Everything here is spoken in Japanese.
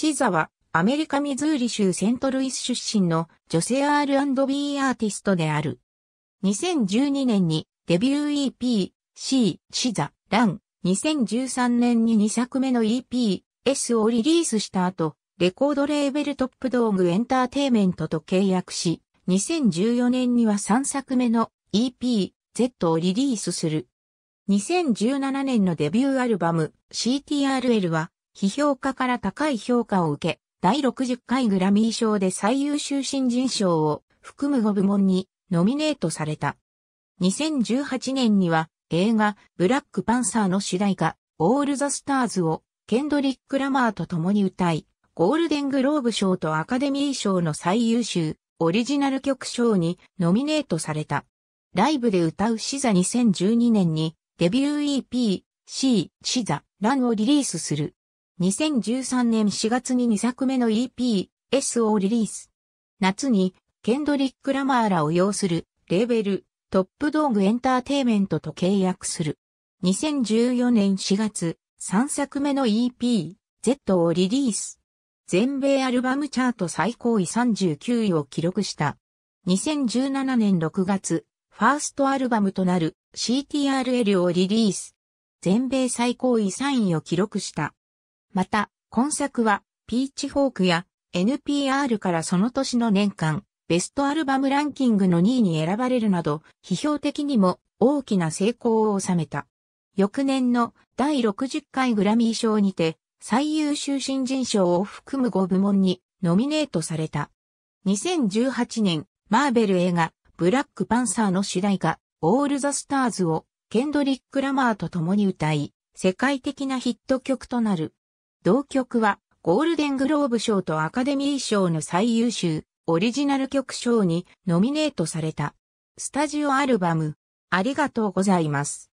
シザは、アメリカミズーリ州セントルイス出身の女性 R&B アーティストである。2012年にデビュー EP、C、シザ、ラン、2013年に2作目の EP、S をリリースした後、レコードレーベルトップドーエンターテイメントと契約し、2014年には3作目の EP、Z をリリースする。2017年のデビューアルバム CTRL は批評家から高い評価を受け、第60回グラミー賞で最優秀新人賞を含む5部門にノミネートされた。2018年には映画ブラックパンサーの主題歌オールザスターズをケンドリック・ラマーと共に歌い、ゴールデングローブ賞とアカデミー賞の最優秀オリジナル曲賞にノミネートされた。ライブで歌うシザ2012年にデビュー EP C シザランをリリースする。2013年4月に2作目の EP、S をリリース。夏に、ケンドリック・ラマーらを擁する、レーベル、トップドーグエンターテイメントと契約する。2014年4月、3作目の EP、Z をリリース。全米アルバムチャート最高位39位を記録した。2017年6月、ファーストアルバムとなる CTRL をリリース。全米最高位3位を記録した。また、今作は、ピーチフォークや NPR からその年の年間、ベストアルバムランキングの2位に選ばれるなど、批評的にも大きな成功を収めた。翌年の第60回グラミー賞にて、最優秀新人賞を含む5部門にノミネートされた。2018年、マーベル映画、ブラックパンサーの主題歌、オールザスターズを、ケンドリック・ラマーと共に歌い、世界的なヒット曲となる。同曲はゴールデングローブ賞とアカデミー賞の最優秀オリジナル曲賞にノミネートされた。スタジオアルバム、ありがとうございます。